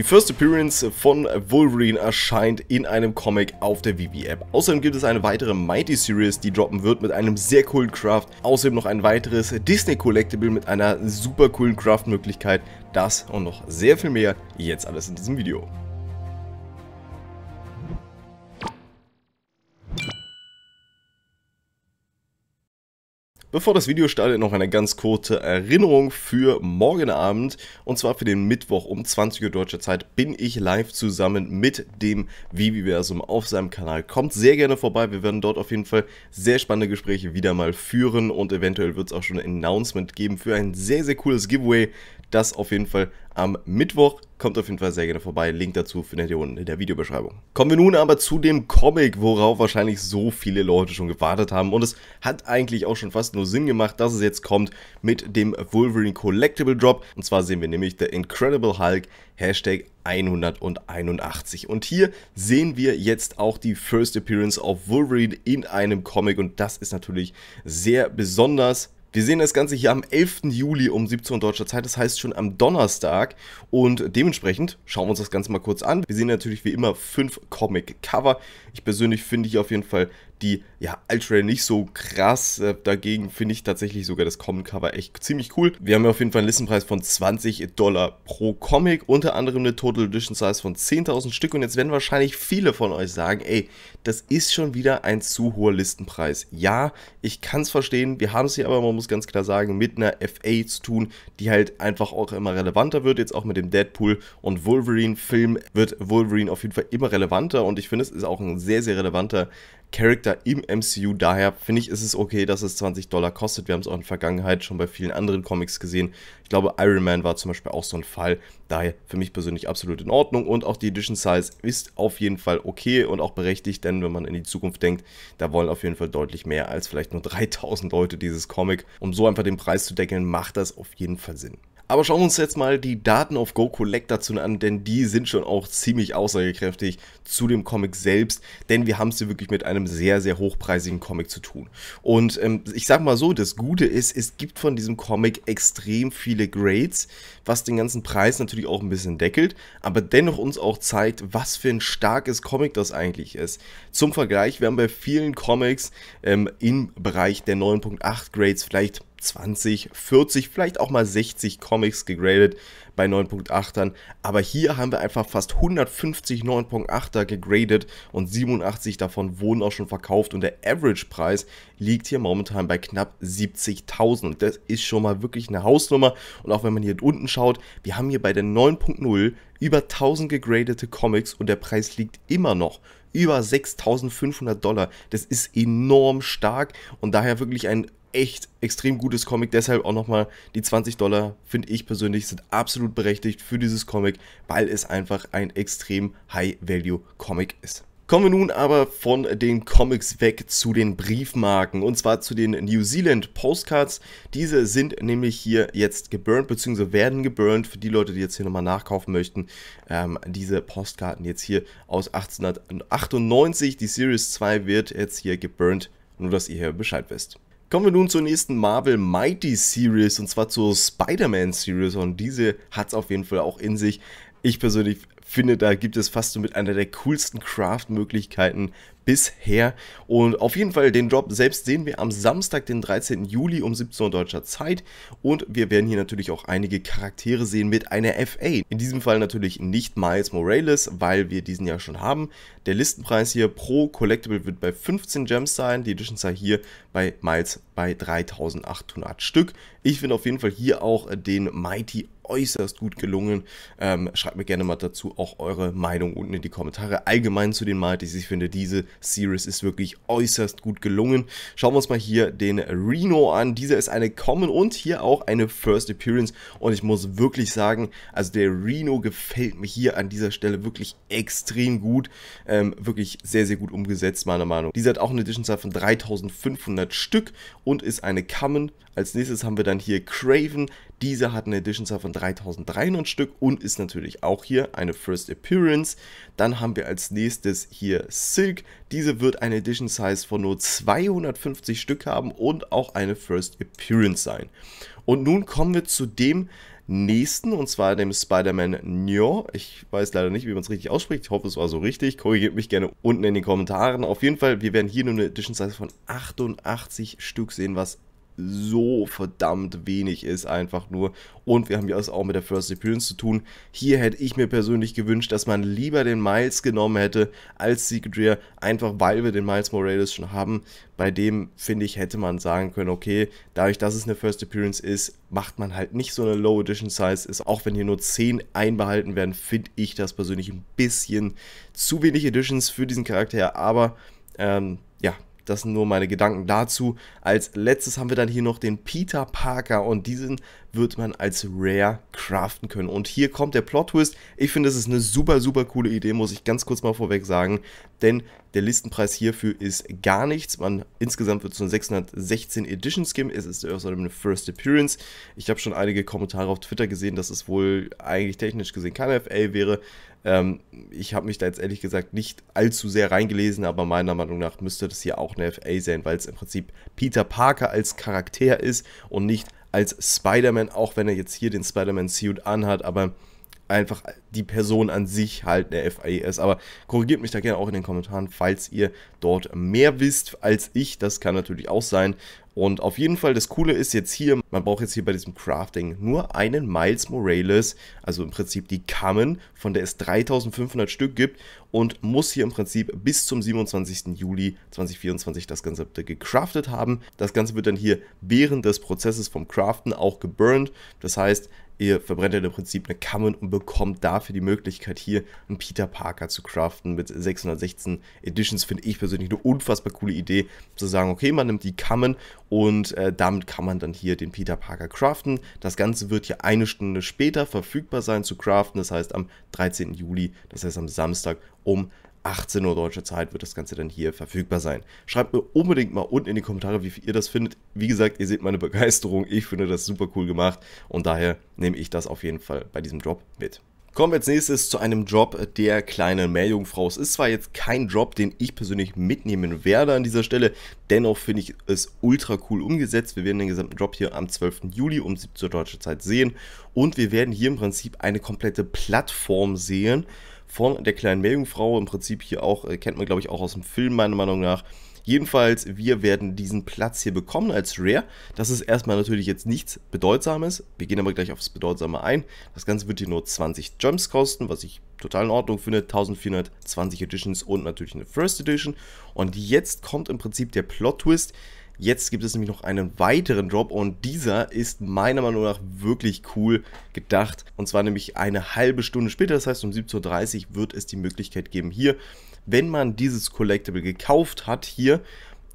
Die First Appearance von Wolverine erscheint in einem Comic auf der VB-App. Außerdem gibt es eine weitere Mighty Series, die droppen wird mit einem sehr coolen Craft. Außerdem noch ein weiteres Disney Collectible mit einer super coolen Craft-Möglichkeit. Das und noch sehr viel mehr jetzt alles in diesem Video. Bevor das Video startet, noch eine ganz kurze Erinnerung für morgen Abend. Und zwar für den Mittwoch um 20 Uhr deutscher Zeit bin ich live zusammen mit dem Viviversum auf seinem Kanal. Kommt sehr gerne vorbei. Wir werden dort auf jeden Fall sehr spannende Gespräche wieder mal führen. Und eventuell wird es auch schon ein Announcement geben für ein sehr, sehr cooles Giveaway. Das auf jeden Fall am Mittwoch. Kommt auf jeden Fall sehr gerne vorbei. Link dazu findet ihr unten in der Videobeschreibung. Kommen wir nun aber zu dem Comic, worauf wahrscheinlich so viele Leute schon gewartet haben. Und es hat eigentlich auch schon fast nur Sinn gemacht, dass es jetzt kommt mit dem Wolverine Collectible Drop. Und zwar sehen wir nämlich The Incredible Hulk, Hashtag 181. Und hier sehen wir jetzt auch die First Appearance of Wolverine in einem Comic und das ist natürlich sehr besonders. Wir sehen das Ganze hier am 11. Juli um 17 Uhr deutscher Zeit, das heißt schon am Donnerstag. Und dementsprechend schauen wir uns das Ganze mal kurz an. Wir sehen natürlich wie immer fünf Comic-Cover. Ich persönlich finde hier auf jeden Fall die, ja, Ultra nicht so krass. Äh, dagegen finde ich tatsächlich sogar das Common cover echt ziemlich cool. Wir haben ja auf jeden Fall einen Listenpreis von 20 Dollar pro Comic, unter anderem eine Total Edition Size von 10.000 Stück. Und jetzt werden wahrscheinlich viele von euch sagen, ey, das ist schon wieder ein zu hoher Listenpreis. Ja, ich kann es verstehen, wir haben es hier aber, man muss ganz klar sagen, mit einer FA zu tun, die halt einfach auch immer relevanter wird. Jetzt auch mit dem Deadpool und Wolverine-Film wird Wolverine auf jeden Fall immer relevanter und ich finde, es ist auch ein sehr, sehr relevanter Charakter im MCU. Daher finde ich, ist es okay, dass es 20 Dollar kostet. Wir haben es auch in der Vergangenheit schon bei vielen anderen Comics gesehen. Ich glaube, Iron Man war zum Beispiel auch so ein Fall. Daher für mich persönlich absolut in Ordnung. Und auch die Edition Size ist auf jeden Fall okay und auch berechtigt, denn wenn man in die Zukunft denkt, da wollen auf jeden Fall deutlich mehr als vielleicht nur 3000 Leute dieses Comic. Um so einfach den Preis zu deckeln, macht das auf jeden Fall Sinn. Aber schauen wir uns jetzt mal die Daten auf Go Collect dazu an, denn die sind schon auch ziemlich aussagekräftig zu dem Comic selbst, denn wir haben es hier wirklich mit einem sehr, sehr hochpreisigen Comic zu tun. Und ähm, ich sag mal so, das Gute ist, es gibt von diesem Comic extrem viele Grades, was den ganzen Preis natürlich auch ein bisschen deckelt, aber dennoch uns auch zeigt, was für ein starkes Comic das eigentlich ist. Zum Vergleich, wir haben bei vielen Comics ähm, im Bereich der 9.8 Grades vielleicht 20, 40, vielleicht auch mal 60 Comics gegradet bei 9.8ern. Aber hier haben wir einfach fast 150 9.8er gegradet und 87 davon wurden auch schon verkauft. Und der Average-Preis liegt hier momentan bei knapp 70.000. Und das ist schon mal wirklich eine Hausnummer. Und auch wenn man hier unten schaut, wir haben hier bei der 9.0 über 1000 gegradete Comics und der Preis liegt immer noch über 6500 Dollar. Das ist enorm stark und daher wirklich ein echt extrem gutes Comic. Deshalb auch nochmal die 20 Dollar, finde ich persönlich, sind absolut berechtigt für dieses Comic, weil es einfach ein extrem High-Value-Comic ist. Kommen wir nun aber von den Comics weg zu den Briefmarken und zwar zu den New Zealand Postcards. Diese sind nämlich hier jetzt geburnt bzw. werden geburnt für die Leute, die jetzt hier nochmal nachkaufen möchten. Ähm, diese Postkarten jetzt hier aus 1898, die Series 2 wird jetzt hier geburnt, nur dass ihr hier Bescheid wisst. Kommen wir nun zur nächsten Marvel Mighty Series und zwar zur Spider-Man Series und diese hat es auf jeden Fall auch in sich. Ich persönlich finde, da gibt es fast so mit einer der coolsten Craft-Möglichkeiten bisher. Und auf jeden Fall den Drop selbst sehen wir am Samstag, den 13. Juli um 17 Uhr deutscher Zeit. Und wir werden hier natürlich auch einige Charaktere sehen mit einer FA. In diesem Fall natürlich nicht Miles Morales, weil wir diesen ja schon haben. Der Listenpreis hier pro Collectible wird bei 15 Gems sein, die Edition sei hier bei Miles bei 3800 Stück. Ich finde auf jeden Fall hier auch den Mighty äußerst gut gelungen. Ähm, schreibt mir gerne mal dazu auch eure Meinung unten in die Kommentare. Allgemein zu den Maltis. Ich finde, diese Series ist wirklich äußerst gut gelungen. Schauen wir uns mal hier den Reno an. Dieser ist eine Common und hier auch eine First Appearance. Und ich muss wirklich sagen, also der Reno gefällt mir hier an dieser Stelle wirklich extrem gut. Ähm, wirklich sehr, sehr gut umgesetzt, meiner Meinung nach. Dieser hat auch eine Editionzahl von 3500 Stück und ist eine Common. Als nächstes haben wir dann hier Craven, diese hat eine Editionzahl von 3300 Stück und ist natürlich auch hier eine First Appearance. Dann haben wir als nächstes hier Silk. Diese wird eine Edition Size von nur 250 Stück haben und auch eine First Appearance sein. Und nun kommen wir zu dem nächsten, und zwar dem Spider-Man Nyo. Ich weiß leider nicht, wie man es richtig ausspricht. Ich hoffe, es war so richtig. Korrigiert mich gerne unten in den Kommentaren. Auf jeden Fall, wir werden hier nur eine Edition Size von 88 Stück sehen, was so verdammt wenig ist einfach nur. Und wir haben ja auch mit der First Appearance zu tun. Hier hätte ich mir persönlich gewünscht, dass man lieber den Miles genommen hätte als Secret Rear, einfach weil wir den Miles Morales schon haben. Bei dem, finde ich, hätte man sagen können, okay, dadurch, dass es eine First Appearance ist, macht man halt nicht so eine Low Edition Size. Ist auch wenn hier nur 10 einbehalten werden, finde ich das persönlich ein bisschen zu wenig Editions für diesen Charakter. Aber ähm, ja, das sind nur meine Gedanken dazu. Als letztes haben wir dann hier noch den Peter Parker und diesen wird man als Rare craften können. Und hier kommt der Plot-Twist. Ich finde, das ist eine super, super coole Idee, muss ich ganz kurz mal vorweg sagen. Denn der Listenpreis hierfür ist gar nichts. Man, insgesamt wird es nur 616 Edition Skim. Es ist außerdem eine First Appearance. Ich habe schon einige Kommentare auf Twitter gesehen, dass es wohl eigentlich technisch gesehen kein FA wäre. Ähm, ich habe mich da jetzt ehrlich gesagt nicht allzu sehr reingelesen, aber meiner Meinung nach müsste das hier auch eine FA sein, weil es im Prinzip Peter Parker als Charakter ist und nicht als Spider-Man, auch wenn er jetzt hier den Spider-Man-Suit anhat, aber einfach die Person an sich halt der FAE Aber korrigiert mich da gerne auch in den Kommentaren, falls ihr dort mehr wisst als ich. Das kann natürlich auch sein. Und auf jeden Fall, das Coole ist jetzt hier, man braucht jetzt hier bei diesem Crafting nur einen Miles Morales, also im Prinzip die Kammen, von der es 3500 Stück gibt und muss hier im Prinzip bis zum 27. Juli 2024 das Ganze gecraftet haben. Das Ganze wird dann hier während des Prozesses vom Craften auch geburnt. Das heißt, ihr verbrennt dann im Prinzip eine Kammern und bekommt dafür die Möglichkeit, hier einen Peter Parker zu craften mit 616 Editions. Finde ich persönlich eine unfassbar coole Idee, zu sagen, okay, man nimmt die Kammern und äh, damit kann man dann hier den Peter Parker craften. Das Ganze wird hier eine Stunde später verfügbar sein zu craften, das heißt am 13. Juli, das heißt am Samstag um 18 Uhr deutsche Zeit wird das Ganze dann hier verfügbar sein. Schreibt mir unbedingt mal unten in die Kommentare, wie ihr das findet. Wie gesagt, ihr seht meine Begeisterung. Ich finde das super cool gemacht und daher nehme ich das auf jeden Fall bei diesem Drop mit. Kommen wir als nächstes zu einem Drop der kleinen Meerjungfrau. Es ist zwar jetzt kein Drop, den ich persönlich mitnehmen werde an dieser Stelle, dennoch finde ich es ultra cool umgesetzt. Wir werden den gesamten Drop hier am 12. Juli um 17 Uhr deutsche Zeit sehen und wir werden hier im Prinzip eine komplette Plattform sehen, von der kleinen Meerjungfrau. Im Prinzip hier auch, äh, kennt man glaube ich auch aus dem Film meiner Meinung nach. Jedenfalls, wir werden diesen Platz hier bekommen als Rare. Das ist erstmal natürlich jetzt nichts Bedeutsames. Wir gehen aber gleich aufs Bedeutsame ein. Das Ganze wird hier nur 20 Jumps kosten, was ich total in Ordnung finde. 1420 Editions und natürlich eine First Edition. Und jetzt kommt im Prinzip der Plot-Twist. Jetzt gibt es nämlich noch einen weiteren Drop und dieser ist meiner Meinung nach wirklich cool gedacht. Und zwar nämlich eine halbe Stunde später, das heißt um 17.30 Uhr wird es die Möglichkeit geben, hier, wenn man dieses Collectible gekauft hat, hier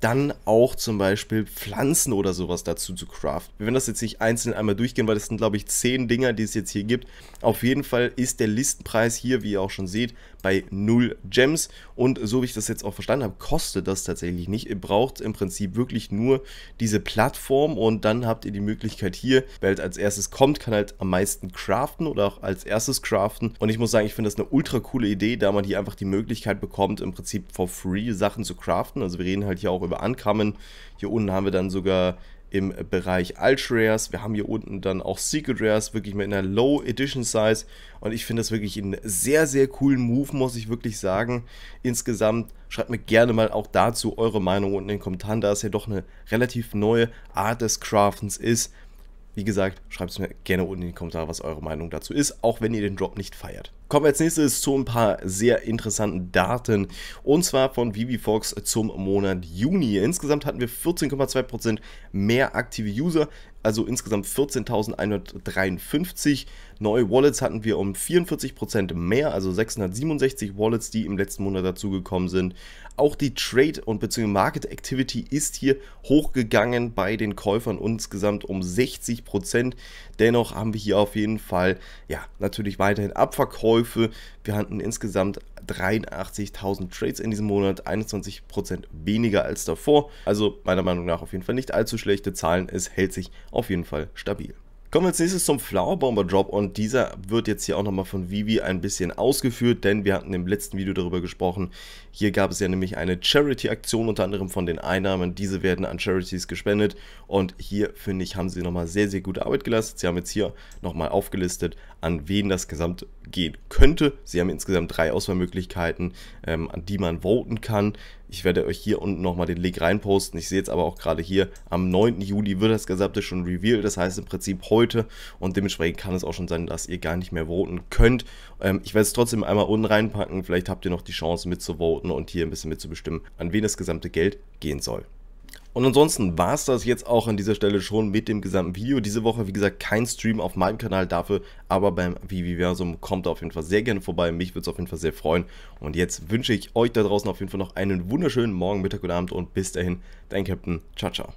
dann auch zum Beispiel Pflanzen oder sowas dazu zu craften. Wir werden das jetzt nicht einzeln einmal durchgehen, weil das sind, glaube ich, zehn Dinger, die es jetzt hier gibt. Auf jeden Fall ist der Listenpreis hier, wie ihr auch schon seht, bei 0 Gems. Und so wie ich das jetzt auch verstanden habe, kostet das tatsächlich nicht. Ihr braucht im Prinzip wirklich nur diese Plattform und dann habt ihr die Möglichkeit hier, wer halt als erstes kommt, kann halt am meisten craften oder auch als erstes craften. Und ich muss sagen, ich finde das eine ultra coole Idee, da man hier einfach die Möglichkeit bekommt, im Prinzip for free Sachen zu craften. Also wir reden halt hier auch über Ankamen. Hier unten haben wir dann sogar im Bereich Ultra rares Wir haben hier unten dann auch Secret Rares, wirklich mit einer Low Edition Size. Und ich finde das wirklich einen sehr, sehr coolen Move, muss ich wirklich sagen. Insgesamt schreibt mir gerne mal auch dazu eure Meinung unten in den Kommentaren, da es ja doch eine relativ neue Art des Craftens ist wie gesagt, schreibt es mir gerne unten in die Kommentare, was eure Meinung dazu ist, auch wenn ihr den Drop nicht feiert. Kommen wir als nächstes zu ein paar sehr interessanten Daten und zwar von ViviFox zum Monat Juni. Insgesamt hatten wir 14,2% mehr aktive User also insgesamt 14.153. Neue Wallets hatten wir um 44% mehr, also 667 Wallets, die im letzten Monat dazugekommen sind. Auch die Trade- und bzw. Market Activity ist hier hochgegangen bei den Käufern insgesamt um 60%. Dennoch haben wir hier auf jeden Fall, ja, natürlich weiterhin Abverkäufe. Wir hatten insgesamt 83.000 Trades in diesem Monat, 21% weniger als davor. Also meiner Meinung nach auf jeden Fall nicht allzu schlechte Zahlen. Es hält sich auf jeden Fall stabil. Kommen wir als nächstes zum Flower Bomber Drop und dieser wird jetzt hier auch nochmal von Vivi ein bisschen ausgeführt, denn wir hatten im letzten Video darüber gesprochen. Hier gab es ja nämlich eine Charity-Aktion unter anderem von den Einnahmen. Diese werden an Charities gespendet und hier finde ich haben sie nochmal sehr, sehr gute Arbeit gelassen, Sie haben jetzt hier nochmal aufgelistet, an wen das gesamt gehen könnte. Sie haben insgesamt drei Auswahlmöglichkeiten, ähm, an die man voten kann. Ich werde euch hier unten nochmal den Link reinposten. Ich sehe jetzt aber auch gerade hier, am 9. Juli wird das Gesamte schon revealed. Das heißt im Prinzip heute und dementsprechend kann es auch schon sein, dass ihr gar nicht mehr voten könnt. Ähm, ich werde es trotzdem einmal unten reinpacken. Vielleicht habt ihr noch die Chance mitzuvoten und hier ein bisschen mitzubestimmen, an wen das gesamte Geld gehen soll. Und ansonsten war es das jetzt auch an dieser Stelle schon mit dem gesamten Video. Diese Woche, wie gesagt, kein Stream auf meinem Kanal dafür, aber beim Viviversum kommt auf jeden Fall sehr gerne vorbei. Mich würde es auf jeden Fall sehr freuen. Und jetzt wünsche ich euch da draußen auf jeden Fall noch einen wunderschönen Morgen, Mittag oder Abend und bis dahin, dein Captain. Ciao, ciao.